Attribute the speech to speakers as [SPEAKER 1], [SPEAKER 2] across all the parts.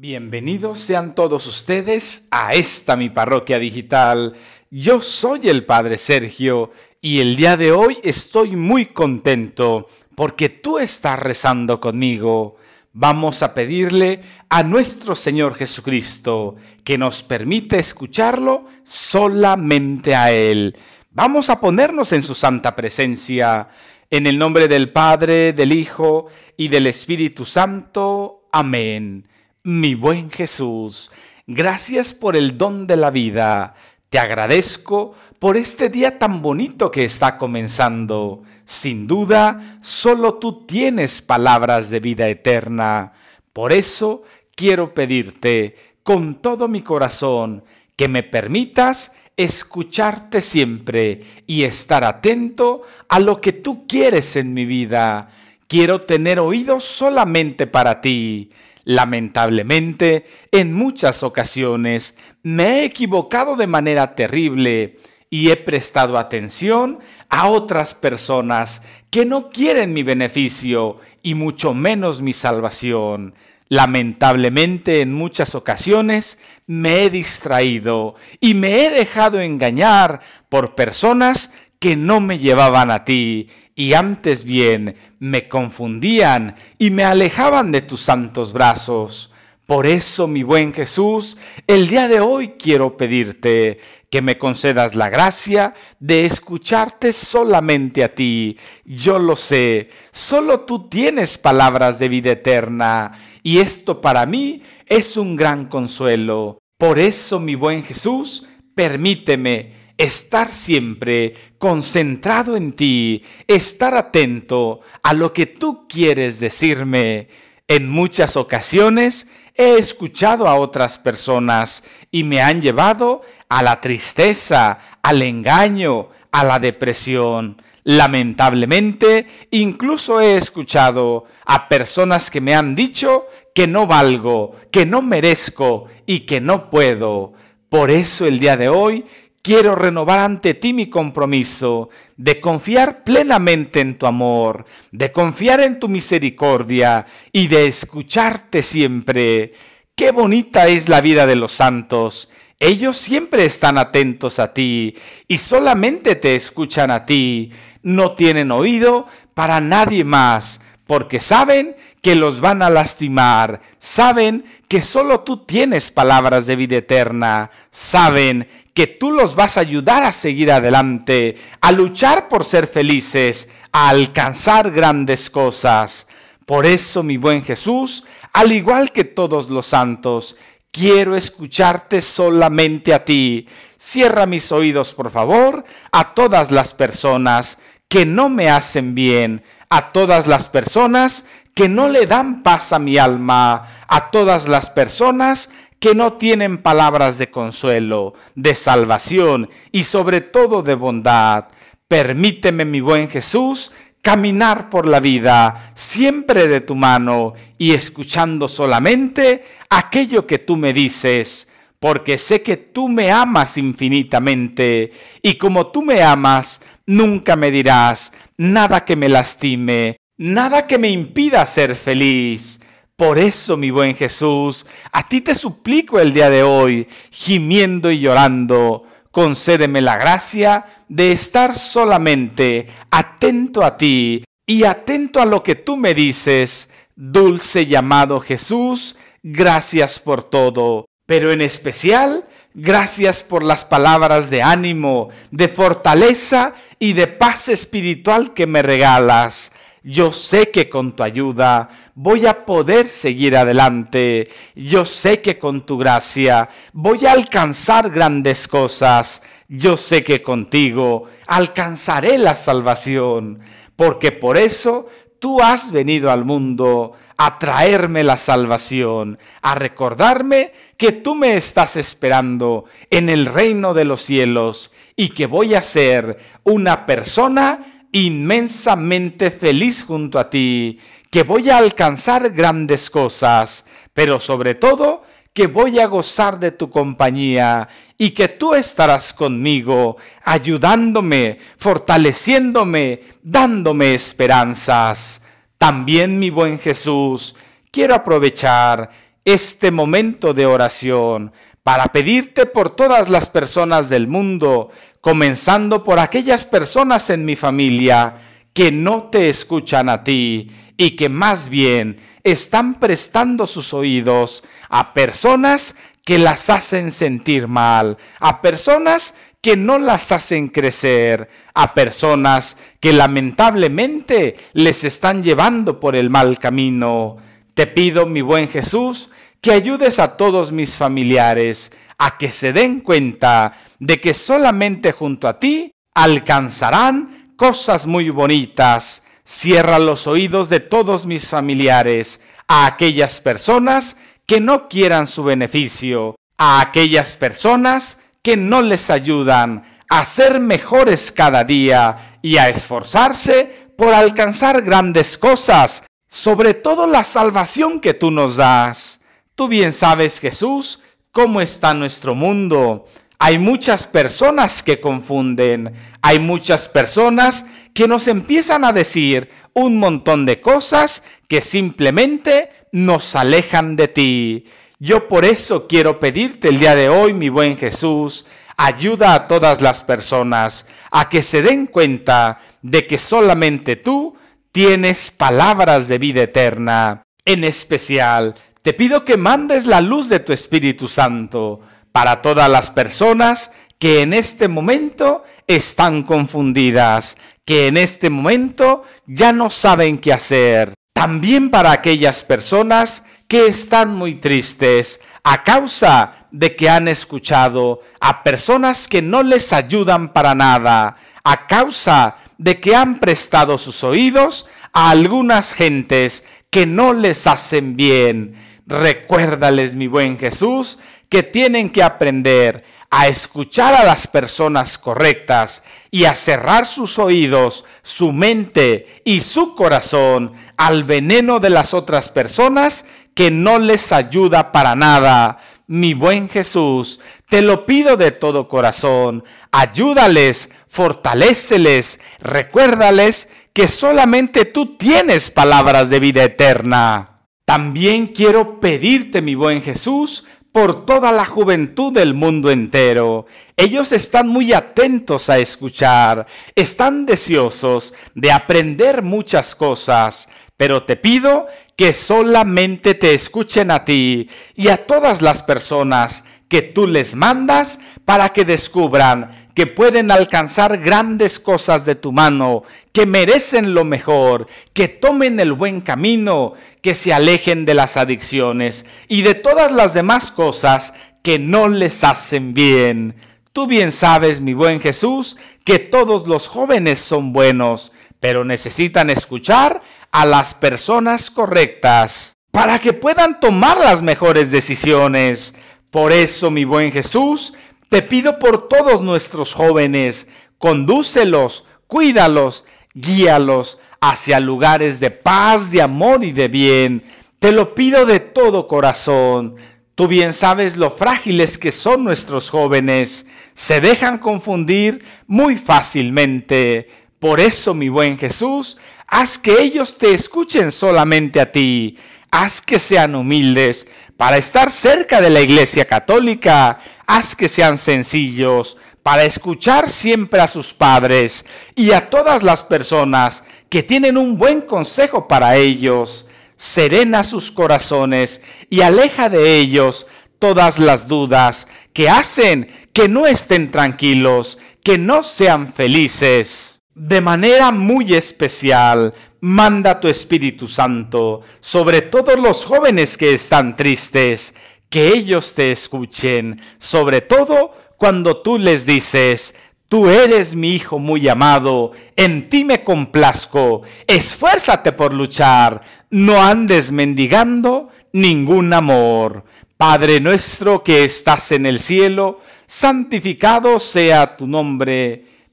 [SPEAKER 1] Bienvenidos sean todos ustedes a esta mi parroquia digital. Yo soy el Padre Sergio y el día de hoy estoy muy contento porque tú estás rezando conmigo. Vamos a pedirle a nuestro Señor Jesucristo que nos permita escucharlo solamente a Él. Vamos a ponernos en su santa presencia. En el nombre del Padre, del Hijo y del Espíritu Santo. Amén. Mi buen Jesús, gracias por el don de la vida. Te agradezco por este día tan bonito que está comenzando. Sin duda, solo tú tienes palabras de vida eterna. Por eso quiero pedirte con todo mi corazón que me permitas escucharte siempre y estar atento a lo que tú quieres en mi vida. Quiero tener oídos solamente para ti Lamentablemente, en muchas ocasiones me he equivocado de manera terrible y he prestado atención a otras personas que no quieren mi beneficio y mucho menos mi salvación. Lamentablemente en muchas ocasiones me he distraído y me he dejado engañar por personas que no me llevaban a ti, y antes bien me confundían y me alejaban de tus santos brazos. Por eso, mi buen Jesús, el día de hoy quiero pedirte que me concedas la gracia de escucharte solamente a ti. Yo lo sé, solo tú tienes palabras de vida eterna, y esto para mí es un gran consuelo. Por eso, mi buen Jesús, permíteme estar siempre concentrado en ti, estar atento a lo que tú quieres decirme. En muchas ocasiones he escuchado a otras personas y me han llevado a la tristeza, al engaño, a la depresión. Lamentablemente, incluso he escuchado a personas que me han dicho que no valgo, que no merezco y que no puedo. Por eso el día de hoy Quiero renovar ante ti mi compromiso de confiar plenamente en tu amor, de confiar en tu misericordia y de escucharte siempre. Qué bonita es la vida de los santos. Ellos siempre están atentos a ti y solamente te escuchan a ti. No tienen oído para nadie más porque saben que los van a lastimar, saben que solo tú tienes palabras de vida eterna, saben que tú los vas a ayudar a seguir adelante, a luchar por ser felices, a alcanzar grandes cosas. Por eso, mi buen Jesús, al igual que todos los santos, quiero escucharte solamente a ti. Cierra mis oídos, por favor, a todas las personas que no me hacen bien, a todas las personas que no le dan paz a mi alma, a todas las personas que no tienen palabras de consuelo, de salvación y sobre todo de bondad. Permíteme, mi buen Jesús, caminar por la vida siempre de tu mano y escuchando solamente aquello que tú me dices, porque sé que tú me amas infinitamente y como tú me amas, nunca me dirás nada que me lastime, nada que me impida ser feliz. Por eso, mi buen Jesús, a ti te suplico el día de hoy, gimiendo y llorando, concédeme la gracia de estar solamente atento a ti y atento a lo que tú me dices, dulce llamado Jesús, gracias por todo, pero en especial Gracias por las palabras de ánimo, de fortaleza y de paz espiritual que me regalas. Yo sé que con tu ayuda voy a poder seguir adelante. Yo sé que con tu gracia voy a alcanzar grandes cosas. Yo sé que contigo alcanzaré la salvación, porque por eso tú has venido al mundo a traerme la salvación, a recordarme que tú me estás esperando en el reino de los cielos y que voy a ser una persona inmensamente feliz junto a ti, que voy a alcanzar grandes cosas, pero sobre todo que voy a gozar de tu compañía y que tú estarás conmigo, ayudándome, fortaleciéndome, dándome esperanzas. También, mi buen Jesús, quiero aprovechar este momento de oración para pedirte por todas las personas del mundo, comenzando por aquellas personas en mi familia que no te escuchan a ti y que más bien están prestando sus oídos a personas que las hacen sentir mal, a personas que no las hacen crecer, a personas que lamentablemente les están llevando por el mal camino. Te pido, mi buen Jesús, que ayudes a todos mis familiares a que se den cuenta de que solamente junto a ti alcanzarán cosas muy bonitas. Cierra los oídos de todos mis familiares a aquellas personas que no quieran su beneficio, a aquellas personas que no les ayudan a ser mejores cada día y a esforzarse por alcanzar grandes cosas, sobre todo la salvación que tú nos das. Tú bien sabes, Jesús, cómo está nuestro mundo. Hay muchas personas que confunden, hay muchas personas que nos empiezan a decir un montón de cosas que simplemente nos alejan de ti. Yo por eso quiero pedirte el día de hoy, mi buen Jesús, ayuda a todas las personas a que se den cuenta de que solamente tú tienes palabras de vida eterna. En especial, te pido que mandes la luz de tu Espíritu Santo para todas las personas que en este momento están confundidas, que en este momento ya no saben qué hacer. También para aquellas personas que están muy tristes a causa de que han escuchado a personas que no les ayudan para nada, a causa de que han prestado sus oídos a algunas gentes que no les hacen bien. Recuérdales, mi buen Jesús, que tienen que aprender a escuchar a las personas correctas y a cerrar sus oídos, su mente y su corazón al veneno de las otras personas que no les ayuda para nada. Mi buen Jesús, te lo pido de todo corazón, ayúdales, fortaléceles, recuérdales que solamente tú tienes palabras de vida eterna. También quiero pedirte, mi buen Jesús, por toda la juventud del mundo entero. Ellos están muy atentos a escuchar, están deseosos de aprender muchas cosas pero te pido que solamente te escuchen a ti y a todas las personas que tú les mandas para que descubran que pueden alcanzar grandes cosas de tu mano, que merecen lo mejor, que tomen el buen camino, que se alejen de las adicciones y de todas las demás cosas que no les hacen bien. Tú bien sabes, mi buen Jesús, que todos los jóvenes son buenos pero necesitan escuchar a las personas correctas para que puedan tomar las mejores decisiones. Por eso, mi buen Jesús, te pido por todos nuestros jóvenes, condúcelos, cuídalos, guíalos hacia lugares de paz, de amor y de bien. Te lo pido de todo corazón. Tú bien sabes lo frágiles que son nuestros jóvenes. Se dejan confundir muy fácilmente. Por eso, mi buen Jesús, haz que ellos te escuchen solamente a ti. Haz que sean humildes para estar cerca de la Iglesia Católica. Haz que sean sencillos para escuchar siempre a sus padres y a todas las personas que tienen un buen consejo para ellos. Serena sus corazones y aleja de ellos todas las dudas que hacen que no estén tranquilos, que no sean felices de manera muy especial, manda tu Espíritu Santo sobre todos los jóvenes que están tristes, que ellos te escuchen, sobre todo cuando tú les dices, Tú eres mi hijo muy amado, en ti me complazco, esfuérzate por luchar, no andes mendigando ningún amor. Padre nuestro que estás en el cielo, santificado sea tu nombre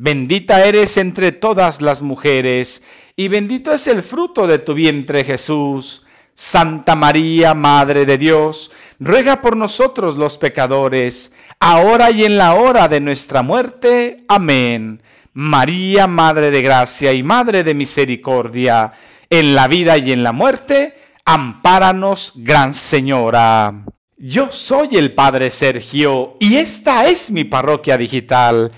[SPEAKER 1] Bendita eres entre todas las mujeres, y bendito es el fruto de tu vientre Jesús. Santa María, Madre de Dios, ruega por nosotros los pecadores, ahora y en la hora de nuestra muerte. Amén. María, Madre de Gracia y Madre de Misericordia, en la vida y en la muerte, ampáranos, Gran Señora. Yo soy el Padre Sergio, y esta es mi parroquia digital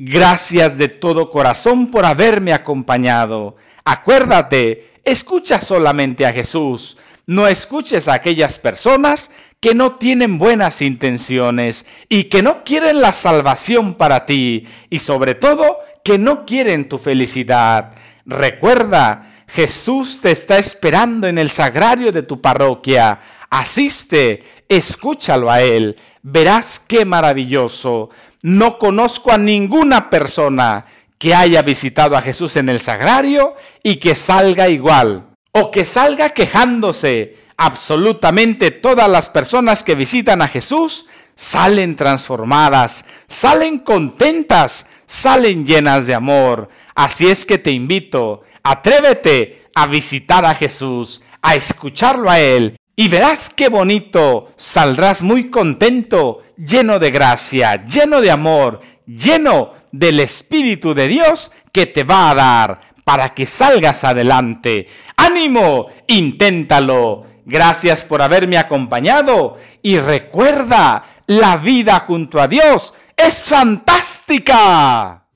[SPEAKER 1] Gracias de todo corazón por haberme acompañado. Acuérdate, escucha solamente a Jesús. No escuches a aquellas personas que no tienen buenas intenciones y que no quieren la salvación para ti y sobre todo que no quieren tu felicidad. Recuerda, Jesús te está esperando en el sagrario de tu parroquia. Asiste, escúchalo a Él. Verás qué maravilloso no conozco a ninguna persona que haya visitado a Jesús en el sagrario y que salga igual, o que salga quejándose. Absolutamente todas las personas que visitan a Jesús salen transformadas, salen contentas, salen llenas de amor. Así es que te invito, atrévete a visitar a Jesús, a escucharlo a Él y verás qué bonito, saldrás muy contento, lleno de gracia, lleno de amor, lleno del Espíritu de Dios que te va a dar para que salgas adelante. Ánimo, inténtalo. Gracias por haberme acompañado y recuerda, la vida junto a Dios es fantástica.